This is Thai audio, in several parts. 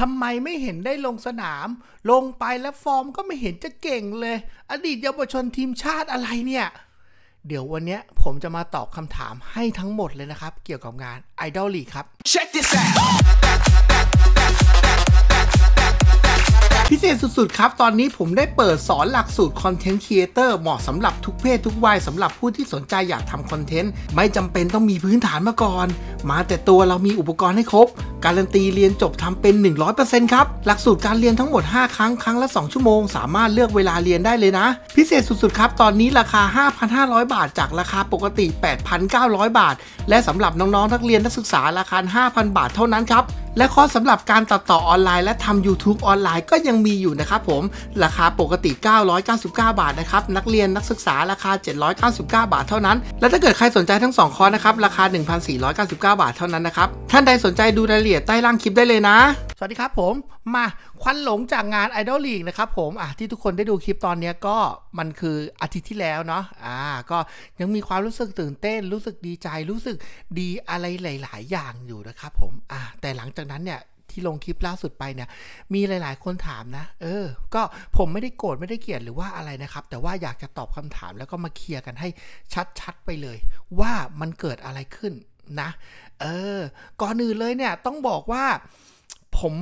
ทำไมไม่เห็นได้ลงสนาม ลงไปแล้วฟอร์มก็ไม่เห็นจะเก่งเลย อดีต เยาวชนทีมชาติอะไรเนี่ย เดี๋ยววันนี้ผมจะมาตอบคำถามให้ทั้งหมดเลยนะครับ เกี่ยวกับงานไอดอลลีครับ พิเศษสุดๆครับ ตอนนี้ผมได้เปิดสอนหลักสูตรคอนเทนต์ครีเอเตอร์เหมาะสำหรับทุกเพศ ทุกวัยสำหรับผู้ที่สนใจอยากทำคอนเทนต์ไม่จำเป็นต้องมีพื้นฐานมาก่อนมาแต่ตัวเรามีอุปกรณ์ให้ครบการันตีเรียนจบทำเป็น 100%ครับ หลักสูตรการเรียนทั้งหมด 5 ครั้ง ครั้งละ 2 ชั่วโมง สามารถเลือกเวลาเรียนได้เลยนะ พิเศษสุด ๆ ครับ ตอนนี้ราคา 5,500 บาท จากราคาปกติ 8,900 บาท และสำหรับน้องๆนักเรียนนักศึกษาราคา 5,000 บาทเท่านั้นครับและคอร์สำหรับการตัดต่อออนไลน์ และทำ YouTube ออนไลน์ก็ยังมีอยู่นะครับผมราคาปกติ 999 บาทนะครับ นักเรียนนักศึกษาราคา 799 บาทเท่านั้น และถ้าเกิดใครสนใจทั้ง 2 คอร์สนะครับ ราคา 1,499 บาทเท่านั้นนะครับ ท่านใดสนใจดูรายละเอียดใต้ล่างคลิปได้เลยนะวัสดีครับผมมาควันหลงจากงานไอดอลลีกนะครับผมอ่ะที่ทุกคนได้ดูคลิปตอนนี้ก็มันคืออาทิตย์ที่แล้วเนาะอ่า ก็ยังมีความรู้สึกตื่นเต้น รู้สึกดีใจรู้สึกดีอะไรหลาย ๆ อย่างอยู่นะครับผมอ่ะแต่หลังจากนั้นเนี่ยที่ลงคลิปล่าสุดไปเนี่ย มีหลาย ๆ คนถามนะเออ ก็ผมไม่ได้โกรธไม่ได้เกลียดหรือว่าอะไรนะครับ แต่ว่าอยากจะตอบคำถามแล้วก็มาเคลียร์กันให้ชัดๆไปเลย ว่ามันเกิดอะไรขึ้นนะ เออก่อนอื่นเลยเนี่ยต้องบอกว่าผม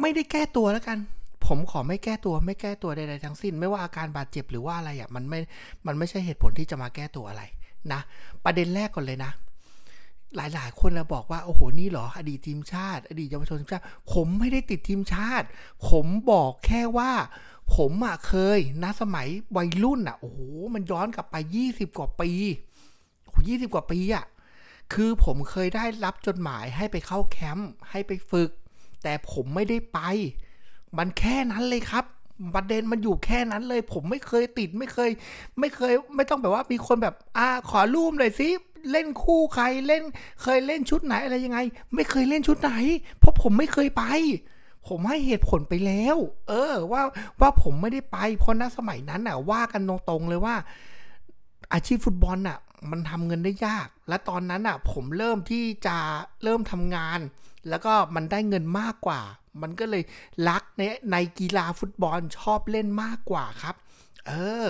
ไม่ได้แก้ตัวแล้วกัน ผมขอไม่แก้ตัวไม่แก้ตัวใดๆทั้งสิ้นไม่ว่าอาการบาดเจ็บหรือว่าอะไรอะ่ะมันไม่ มันไม่ใช่เหตุผลที่จะมาแก้ตัวอะไรนะ ประเด็นแรกก่อนเลยนะ หลายๆ คนเราบอกว่าโอ้โหนี่หรออดีตทีมชาติ อดีตเยาวชนทีมชาติผมไม่ได้ติดทีมชาติ ผมบอกแค่ว่า ผมอ่ะเคยนะสมัยวัยรุ่นอ่ะโอ้โห มันย้อนกลับไป 20 กว่าปีโอ้ยี่สิบกว่าปีอ่ะ คือผมเคยได้รับจดหมายให้ไปเข้าแคมป์ให้ไปฝึกแต่ผมไม่ได้ไป มันแค่นั้นเลยครับ ประเด็นมันอยู่แค่นั้นเลย ผมไม่เคยติดไม่เคย ไม่เคย ไม่ต้องแบบว่ามีคนแบบอ่าขอรูปหน่อยสิ เล่นคู่ใคร เล่นเคยเล่นชุดไหนอะไรยังไง ไม่เคยเล่นชุดไหน เพราะผมไม่เคยไป ผมให้เหตุผลไปแล้ว เออว่า ว่าผมไม่ได้ไป เพราะะสมัยนั้นน่ะว่ากันตรงๆเลยว่า อาชีพฟุตบอลน่ะ มันทำเงินได้ยาก และตอนนั้นน่ะ ผมเริ่มที่จะเริ่มทำงานแล้วก็มันได้เงินมากกว่า มันก็เลยรักในในกีฬาฟุตบอลชอบเล่นมากกว่าครับ เออ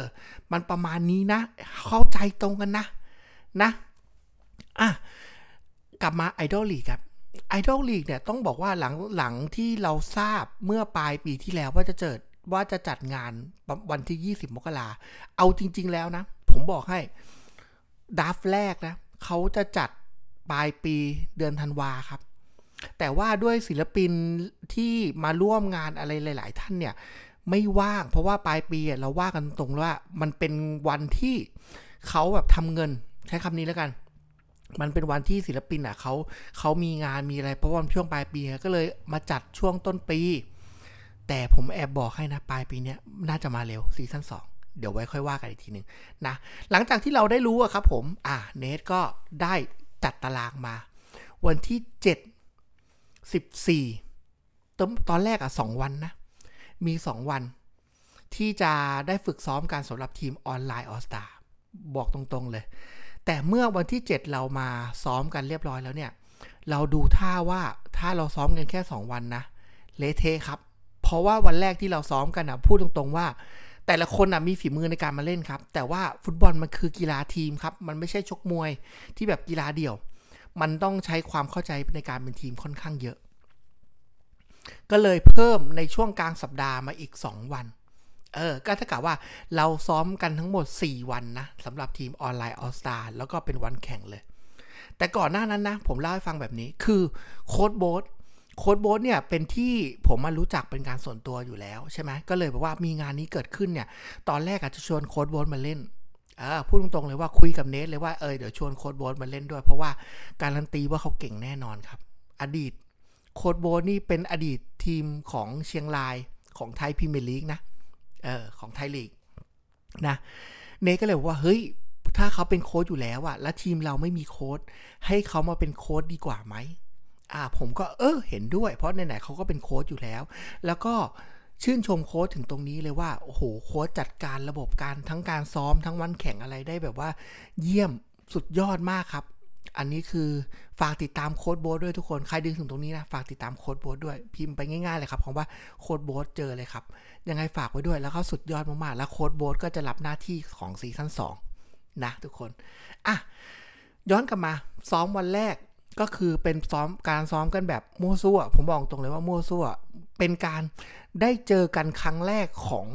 มันประมาณนี้นะ เข้าใจตรงกันนะ นะอ่ะ กลับมาไอดอลลีครับ ไอดอลลีเนี่ยต้องบอกว่าหลังหลังที่เราทราบเมื่อปลายปีที่แล้วว่าจะเจอว่าจะจัดงานวันที่ 20 มกราเอาจริง ๆแล้วนะ ผมบอกให้ดัฟแรกนะ เขาจะจัดปลายปีเดือนธันวาครับแต่ว่าด้วยศิลปินที่มาร่วมงานอะไรหลาย ๆ ท่านเนี่ย ไม่ว่างเพราะว่าปลายปีเราว่ากันตรงว่ามันเป็นวันที่เขาแบบทำเงิน ใช้คำนี้แล้วกัน มันเป็นวันที่ศิลปินอ่ะเขาเขามีงานมีอะไรเพราะว่าช่วงปลายปีก็เลยมาจัดช่วงต้นปี แต่ผมแอบบอกให้นะปลายปีนี้น่าจะมาเร็วซีซั่น2 เดี๋ยวไว้ค่อยว่ากันอีกทีหนึ่งนะหลังจากที่เราได้รู้อะครับ ผมอ่าเนทก็ได้จัดตารางมา วันที่7สิบสีตตอนแรกอะสองวันนะ มีสองวันที่จะได้ฝึกซ้อมการสำหรับทีมออนไลน์ออสตาบอกตรงๆเลย แต่เมื่อวันที่ 7 เรามาซ้อมกันเรียบร้อยแล้วเนี่ย เราดูท่าว่าถ้าเราซ้อมกันแค่ 2 วันนะเละเทะครับ เพราะว่าวันแรกที่เราซ้อมกันอะพูดตรงๆว่า แต่ละคนนะมีฝีมือในการมาเล่นครับ แต่ว่าฟุตบอลมันคือกีฬาทีมครับมันไม่ใช่ชกมวยที่แบบกีฬาเดี่ยวมันต้องใช้ความเข้าใจในการเป็นทีมค่อนข้างเยอะ ก็เลยเพิ่มในช่วงกลางสัปดาห์มาอีก 2 วัน เออ ก็ถ้ากับว่าเราซ้อมกันทั้งหมด 4 วันนะสำหรับทีมออนไลน์ออสตาแล้วก็เป็นวันแข่งเลย แต่ก่อนหน้านั้นนะผมเล่าให้ฟังแบบนี้คือโค้ดโบ๊ทโค้ดโบ๊ทเนี่ยเป็นที่ผมมารู้จักเป็นการส่วนตัวอยู่แล้วใช่ไหมก็เลยบอกว่ามีงานนี้เกิดขึ้นเนี่ยตอนแรกอาจจะชวนโค้ดโบ๊ทมาเล่นพูดตรงๆเลยว่าคุยกับเนทเลยว่าเออเดี๋ยวชวนโค้ดโบนมาเล่นด้วย เพราะว่าการันตีว่าเขาเก่งแน่นอนครับ อดีตโค้ดโบนนี่เป็นอดีตทีมของเชียงรายของไทยพรีเมียร์ลีกนะ เออของไทยลีก นะ เนทก็เลยว่า เฮ้ยถ้าเขาเป็นโค้ดอยู่แล้วอะแล้วทีมเราไม่มีโค้ดให้เขามาเป็นโค้ดดีกว่าไหมอ่าผมก็เออ เห็นด้วยเพราะไหนๆเขาก็เป็นโค้ดอยู่แล้ว แล้วก็ชื่นชมโค้ชถึงตรงนี้เลยว่า โอ้โห โค้ชจัดการระบบการทั้งการซ้อมทั้งวันแข่งอะไรได้ แบบว่า เยี่ยมสุดยอดมากครับ อันนี้คือฝากติดตามโค้ดโบ๊ทด้วยทุกคนใครดึงถึงตรงนี้นะฝากติดตามโค้ดโบ๊ทด้วยพิมพ์ไปง่ายๆเลยครับคำว่า โค้ดโบ๊ทเจอเลยครับยังไงฝากไว้ด้วยแล้วก็สุดยอดมากๆแล้วโค้ดโบ๊ทก็จะรับหน้าที่ของซีซั่น2นะทุกคนอ่ะย้อนกลับมา ซ้อมวันแรกก็คือเป็นซ้อมการซ้อมกันแบบมั่วซั่วผมบอกตรงเลยว่ามั่วซั่วเป็นการได้เจอกันครั้งแรกของ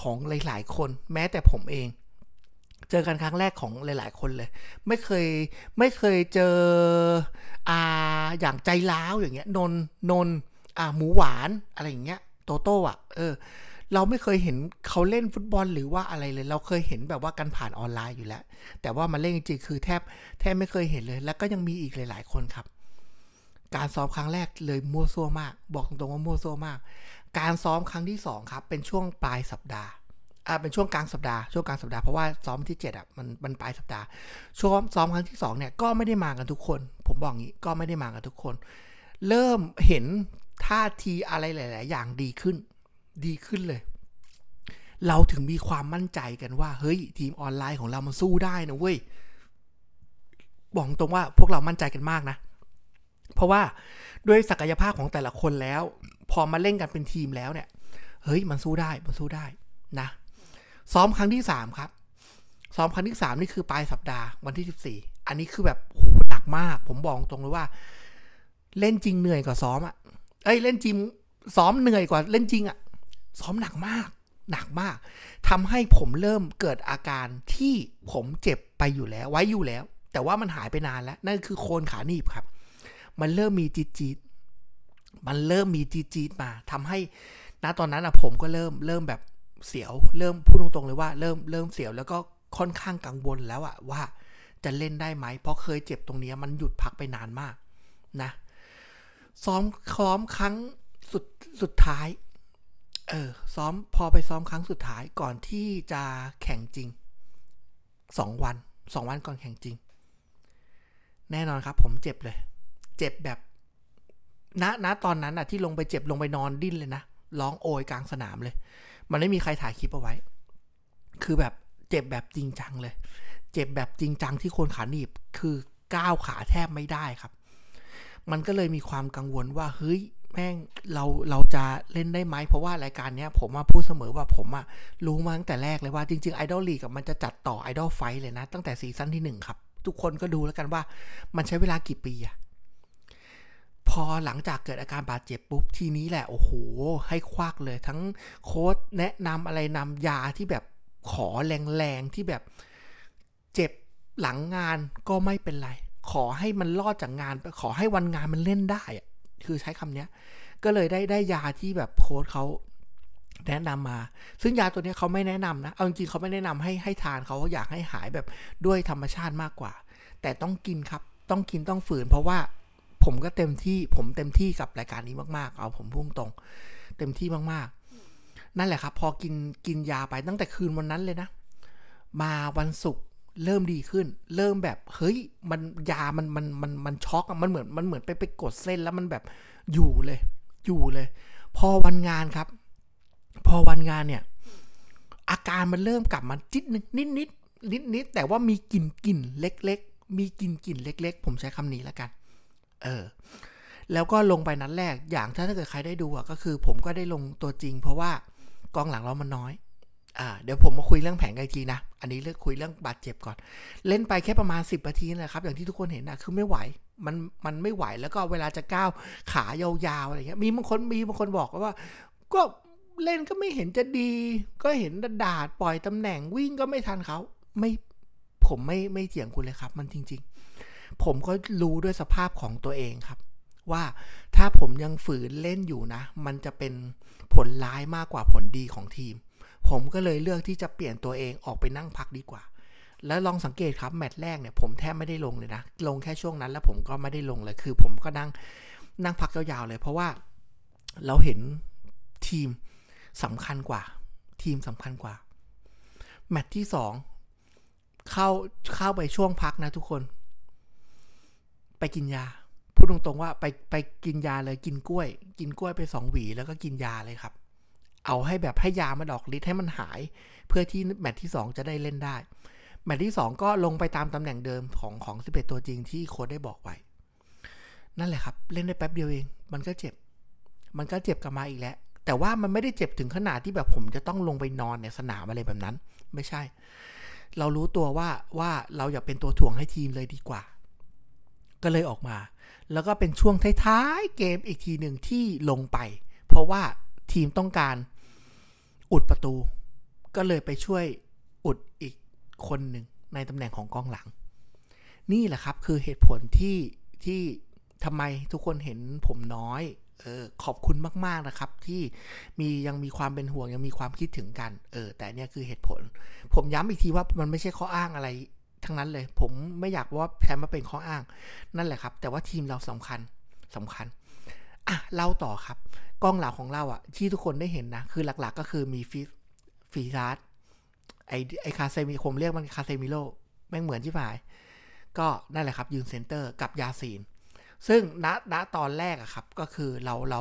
ของหลายๆคน แม้แต่ผมเอง เจอกันครั้งแรกของหลายๆคนเลย ไม่เคยไม่เคยเจออ่าอย่างใจล้าวอย่างเงี้ย นนนนอ่าหมูหวานอะไรอย่างเงี้ย โตโต้อ่ะเออเราไม่เคยเห็นเขาเล่นฟุตบอลหรือว่าอะไรเลย เราเคยเห็นแบบว่ากันผ่านออนไลน์อยู่แล้ว แต่ว่ามาเล่นจริงๆคือแทบแทบไม่เคยเห็นเลย แล้วก็ยังมีอีกหลาย ๆคนครับการซ้อมครั้งแรกเลยมั่วซั่วมาก บอกตรงๆว่ามั่วซั่วมากการซ้อมครั้งที่ 2 ครับ เป็นช่วงปลายสัปดาห์อ่าเป็นช่วงกลางสัปดาห์ช่วงกลางสัปดาห์ เพราะว่าซ้อมที่ 7 อ่ะมันมันปลายสัปดาห์ ช่วงซ้อมครั้งที่ 2 เนี่ย ก็ไม่ได้มากันทุกคน ผมบอกงี้ก็ไม่ได้มากันทุกคน เริ่มเห็นท่าทีอะไรหลาย ๆ อย่างดีขึ้น ดีขึ้นเลย เราถึงมีความมั่นใจกันว่าเฮ้ยทีมออนไลน์ของเรามันสู้ได้นะเว้ยบอกตรงว่า พวกเรามั่นใจกันมากนะเพราะว่าด้วยศักยภาพของแต่ละคนแล้ว พอมาเล่นกันเป็นทีมแล้วเนี่ย เฮ้ยมันสู้ได้มันสู้ได้นะซ้อมครั้งที่สามครับซ้อมครั้งที่สามนี่คือ ปลายสัปดาห์วันที่สิบี่อันนี้คือแบบโหหนักมาก ผมบอกตรงเลยว่า เล่นจริงเหนื่อยกว่าซ้อมอะ่ะเอ้ยเล่นจริง ซ้อมเหนื่อยกว่า เล่นจริงอะ่ะซ้อมหนักมากหนักมาก ทำให้ผมเริ่มเกิดอาการที่ผมเจ็บไปอยู่แล้ว ไว้อยู่แล้ว แต่ว่ามันหายไปนานแล้ว นั่นคือโคนขาหนีบครับมันเริ่มมีจีจีดมันเริ่มมีจีจีดมา ทำให้ณตอนนั้นอะผมก็เริ่มเริ่มแบบเสียว เริ่มพูดตรงๆเลยว่าเริ่มเริ่มเสียวแล้วก็ค่อนข้างกังวลแล้วอะว่า จะเล่นได้ไหมเพราะเคยเจ็บตรงนี้ มันหยุดพักไปนานมากนะ ซ้อมซ้อมครั้งสุดสุดท้าย เออ ซ้อมพอไปซ้อมครั้งสุดท้ายก่อนที่จะแข่งจริงสองวันสองวันก่อนแข่งจริง แน่นอนครับ ผมเจ็บเลยเจ็บแบบณณตอนนั้นอะที่ลงไปเจ็บลงไปนอนดิ้นเลยนะ ร้องโอยกลางสนามเลย มันไม่มีใครถ่ายคลิปเอาไว้ คือแบบเจ็บแบบจริงจังเลย เจ็บแบบจริงจังที่คนขาหนีบ คือก้าวขาแทบไม่ได้ครับ มันก็เลยมีความกังวลว่าเฮ้ย แม่งเราเราจะเล่นได้ไหมเพราะว่ารายการเนี้ยผมมาพูดเสมอว่าผมอะรู้มาตั้งแต่แรกเลยว่าจริงๆไอดอลลีกมันจะจัดต่อไอดอลไฟเลยนะ ตั้งแต่ซีซั่นที่1ครับ ทุกคนก็ดูแล้วกันว่า มันใช้เวลากี่ปีอะพอหลังจากเกิดอาการบาดเจ็บปุ๊บทีนี้แหละโอ้โห ให้ควักเลยทั้งโค้ดแนะนำอะไรนำยาที่แบบขอแรงๆที่แบบเจ็บหลังงานก็ไม่เป็นไร ขอให้มันรอดจากงาน ขอให้วันงานมันเล่นได้อะคือใช้คำเนี้ยก็เลยได้ได้ยาที่แบบโค้ดเขาแนะนำมา ซึ่งยาตัวนี้เขาไม่แนะนำนะเอาจริงเขาไม่แนะนำให้ให้ทานเขาอยากให้หายแบบด้วยธรรมชาติมากกว่า แต่ต้องกินครับต้องกินต้องฝืน เพราะว่าผมก็เต็มที่ ผมเต็มที่กับรายการนี้มากๆ เอาผมพุ่งตรง เต็มที่มากๆ นั่นแหละครับ พอกิน กินยาไปตั้งแต่คืนวันนั้นเลยนะ มาวันศุกร์ เริ่มดีขึ้น เริ่มแบบ เฮ้ย มันยา มัน มัน มัน มันช็อกมันเหมือน มันเหมือนไป ไปกดเส้นแล้วมันแบบอยู่เลย อยู่เลย พอวันงานครับ พอวันงานเนี่ย อาการมันเริ่มกลับมาจิตนิดนิดนิดนิดแต่ว่ามีกลิ่นกลิ่นเล็ก ๆ มีกลิ่นกลิ่นเล็ก ๆ ผมใช้คำนี้แล้วกันเออแล้วก็ลงไปนัดแรกอย่างถ้าถ้าเกิดใครได้ดูอ่ะก็คือผมก็ได้ลงตัวจริงเพราะว่ากองหลังเรามันน้อยอ่าเดี๋ยวผมมาคุยเรื่องแผงกอทีนะ อันนี้เลือกคุยเรื่องบาดเจ็บก่อน เล่นไปแค่ประมาณ10นาทีนะครับ อย่างที่ทุกคนเห็นนะคือไม่ไหวมันมันไม่ไหวแล้วก็เวลาจะก้าวขายาวๆอะไรเงี้ยมีบางคนมีบางคนบอกว่า ก็เล่นก็ไม่เห็นจะดี ก็เห็นดาดปล่อยตำแหน่งวิ่งก็ไม่ทันเขาไม่ผมไม่ไม่เถียงคุณเลยครับ มันจริงๆผม ก็รู้ด้วยสภาพของตัวเองครับ ว่าถ้าผมยังฝืน เล่นอยู่นะ มันจะเป็นผลร้ายมากกว่าผลดีของทีม ผมก็เลยเลือกที่จะเปลี่ยนตัวเองออกไปนั่งพักดีกว่า แล้ว ลองสังเกตครับแมตช์แรก เนี่ย ผมแทบไม่ได้ลงเลย นะ ลงแค่ช่วงนั้นแล้ว ผมก็ไม่ได้ลงเลยคือ ผมก็นั่งนั่งพักยาวๆเลย เพราะว่าเราเห็นทีมสำคัญกว่า ทีมสำคัญกว่าแมตช์ที่2เข้าเข้าไปช่วงพักนะทุกคนไปกินยา พูดตรงๆว่าไปไปกินยาเลยกินกล้วย กินกล้วยไปสองหวีแล้วก็กินยาเลยครับ เอาให้แบบให้ยามาดออกฤทธิ์ให้มันหายเพื่อที่แมตช์ที่2จะได้เล่นได้ แมตช์ที่2ก็ลงไปตามตำแหน่งเดิม ของของ 11 ตัวจริงที่โค้ดได้บอกไว้ นั่นแหละครับ เล่นได้แป๊บเดียวเอง มันก็เจ็บมันก็เจ็บกลับมาอีกแล้ว แต่ว่ามันไม่ได้เจ็บถึงขนาดที่แบบผมจะต้องลงไปนอนในสนามอะไรแบบนั้น ไม่ใช่ เรารู้ตัวว่าว่าเราอยากเป็นตัวถ่วงให้ทีมเลยดีกว่าก็เลยออกมาแล้วก็เป็นช่วงท้ายๆเกมอีกทีหนึ่งที่ลงไป เพราะว่าทีมต้องการอุดประตู ก็เลยไปช่วยอุดอีกคนหนึ่งในตำแหน่งของกองหลัง นี่แหละครับคือเหตุผลที่ที่ทำไมทุกคนเห็นผมน้อยเออขอบคุณมากๆนะครับ ที่มียังมีความเป็นห่วงยังมีความคิดถึงกัน เออแต่เนี่ยคือเหตุผล ผมย้ำอีกทีว่ามันไม่ใช่ข้ออ้างอะไรทั้งนั้นเลย ผมไม่อยากว่าแช้มาเป็นข้ออ้าง นั่นแหละครับ แต่ว่าทีมเราสำคัญสำคัญอ่ะเล่าต่อครับกล้อง หลังของเราอะที่ทุกคนได้เห็น นะ คือหลักๆก็คือมีฟีฟีซาร์ดไอไอคาเซมิผมเรียกมันคาเซมิโลแม่งเหมือนที่ผายก็นั่นแหละครับยืนเซนเตอร์กับยาซีน ซึ่งณณตอนแรกอะครับก็คือเราเรา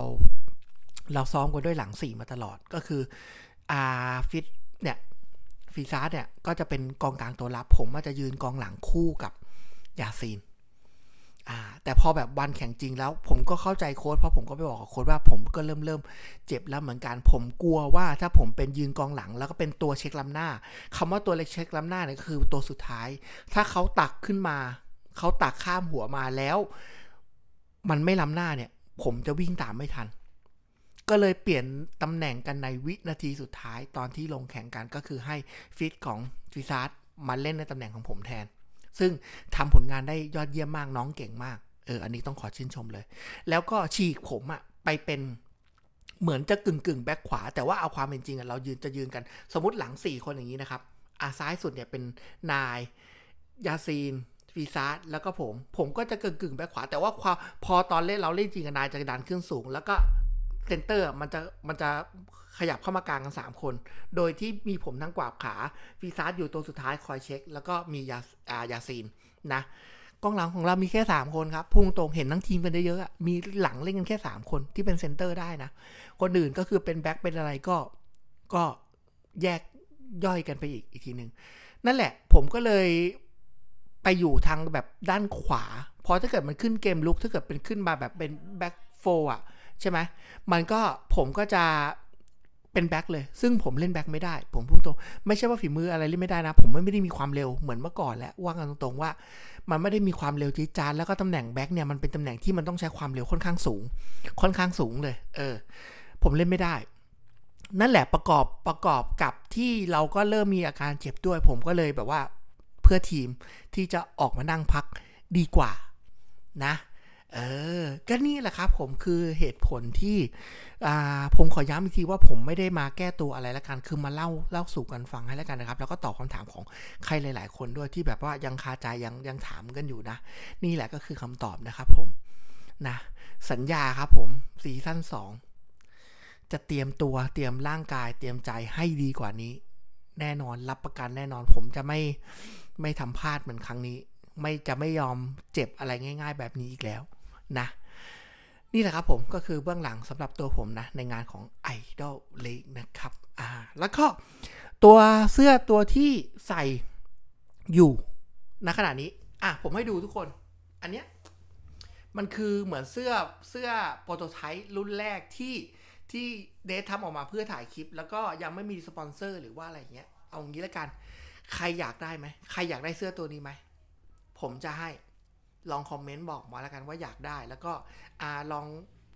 เราซ้อมกันด้วยหลังสี่มาตลอดก็คืออาฟิตฟีซาร์เนี่ยก็จะเป็นกองกลางตัวรับ ผมอาจจะยืนกองหลังคู่กับยาซีนอ่าแต่พอแบบวันแข่งจริงแล้วผมก็เข้าใจโค้ดเพราะผมก็ไปบอกกับโค้ดว่าผมก็เริ่มเริ่มเจ็บแล้วเหมือนกันผมกลัวว่าถ้าผมเป็นยืนกองหลัง แล้วก็เป็นตัวเช็คลำหน้า คำว่าตัวเล็กเช็คลำหน้าเนี่ยคือตัวสุดท้าย ถ้าเขาตักขึ้นมา เขาตักข้ามหัวมาแล้ว มันไม่ลำหน้าเนี่ย ผมจะวิ่งตามไม่ทันก็เลยเปลี่ยนตำแหน่งกันในวินาทีสุดท้ายตอนที่ลงแข่งกันก็คือให้ ฟิตของฟิซาร์ดมาเล่นในตำแหน่งของผมแทน ซึ่งทำผลงานได้ยอดเยี่ยมมากน้องเก่งมากเอออันนี้ต้องขอชื่นชมเลย แล้วก็ฉีกผมอะไปเป็นเหมือนจะกึ่งกึ่งแบ็คขวา แต่ว่าเอาความเป็นจริงอะเรายืนจะยืนกันสมมติหลัง 4 คนอย่างนี้นะครับอาซ้ายสุดเนี่ยเป็นนาย ยาซีนฟีซาร์แล้วก็ผมผมก็จะกึ่งกึ่งแบ็คขวา แต่ว่าพอตอนเล่นเราเล่นจริงกับนายจะดันขึ้นสูงแล้วก็เซนเตอร์มันจะมันจะขยับเข้ามากลางกัน 3 คน โดยที่มีผมทั้งกวาบขาฟีซาร์อยู่ตัวสุดท้ายคอยเช็ค แล้วก็มียาอายาซีน นะกองหลังของเรามีแค่ 3 คนครับพุ่งตรงเห็นทั้งทีมกันได้เยอะ มีหลังเล่นกันแค่ 3 คนที่เป็นเซนเตอร์ได้นะ คนอื่นก็คือเป็นแบ็คเป็นอะไรก็ก็แยกย่อยกันไปอีกอีกทีหนึ่งนั่นแหละผมก็เลยไปอยู่ทางแบบด้านขวาพอถ้าเกิดมันขึ้นเกมลุกถ้าเกิดเป็นขึ้นมาแบบเป็นแบ็คโฟอ่ะใช่ไหมมันก็ผมก็จะเป็นแบ็คเลย ซึ่งผมเล่นแบ็คไม่ได้ ผมพูดตรงไม่ใช่ว่าฝีมืออะไรเล่นไม่ได้นะ ผมไม่ได้มีความเร็วเหมือนเมื่อก่อน แล้วว่ากันตรงๆว่า มันไม่ได้มีความเร็วจี๊จานแล้วก็ตำแหน่งแบ็คเนี่ยมันเป็นตำแหน่งที่มันต้องใช้ความเร็วค่อนข้างสูงค่อนข้างสูงเลย เออ ผมเล่นไม่ได้ นั่นแหละประกอบประกอบกับที่เราก็เริ่มมีอาการเจ็บด้วย ผมก็เลยแบบว่าเพื่อทีมที่จะออกมานั่งพักดีกว่า นะเออ ก็นี่แหละครับผมคือเหตุผลที่ผมขอย้ำอีกทีว่าผมไม่ได้มาแก้ตัวอะไรละกัน คือมาเล่าเล่าสู่กันฟังให้แล้วกันนะครับ แล้วก็ตอบคาถามของใครหลาย ๆ คนด้วยที่แบบว่ายังคาใจยังยังถามกันอยู่นะ นี่แหละก็คือคำตอบนะครับผมนะสัญญาครับผมซีซั่น2 จะเตรียมตัวเตรียมร่างกายเตรียมใจให้ดีกว่านี้ แน่นอนรับประกันแน่นอนผมจะไม่ไม่ทำพลาดเหมือนครั้งนี้ ไม่จะไม่ยอมเจ็บอะไรง่าย ๆ แบบนี้อีกแล้วนะนี่แหละครับ ผมก็คือเบื้องหลังสำหรับตัวผม นะ ในงานของ Idol League นะ ครับ อ่า แล้วก็ตัวเสื้อตัวที่ใส่อยู่ณขณะนี้ อ่ะผมให้ดูทุกคน อันเนี้ย มันคือเหมือนเสื้อเสื้อโปรโตไทป์รุ่น แรกที่ที่เดททำออกมาเพื่อถ่ายคลิป แล้วก็ยังไม่มี สปอนเซอร์ หรือว่าอะไรเงี้ยเอางี้ละกัน ใครอยากได้ไหมใครอยากได้เสื้อตัวนี้ไหมผมจะให้ลองคอมเมนต์บอกมาแล้วกันว่าอยากได้ แล้วก็อลอง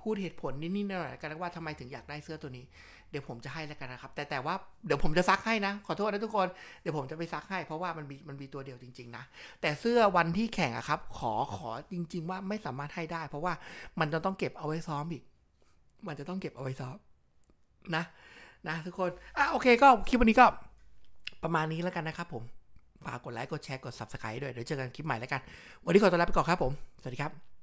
พูดเหตุผลนิดๆหน่อยกันว่าทำไมถึงอยากได้เสื้อตัวนี้ เดี๋ยวผมจะให้แล้วกันนะครับ แต่แต่ว่าเดี๋ยวผมจะซักให้นะ ขอโทษนะทุกคน เดี๋ยวผมจะไปซักให้ เพราะว่ามันมี มันมีตัวเดียวจริง ๆ นะ แต่เสื้อวันที่แข่งอะครับ ขอขอจริง ๆ ว่าไม่สามารถให้ได้ เพราะว่ามันจะต้องเก็บเอาไว้ซ้อมอีก มันจะต้องเก็บเอาไว้ซ้อมนะ นะ ทุกคนอ่ะโอเคก็คลิปวันนี้ก็ ประมาณนี้แล้วกันนะครับ ผมฝากกดไลค์ กดแชร์ กด subscribe ด้วย เดี๋ยวเจอกันคลิปใหม่แล้วกัน วันนี้ขอตัวลาไปก่อนครับผม สวัสดีครับ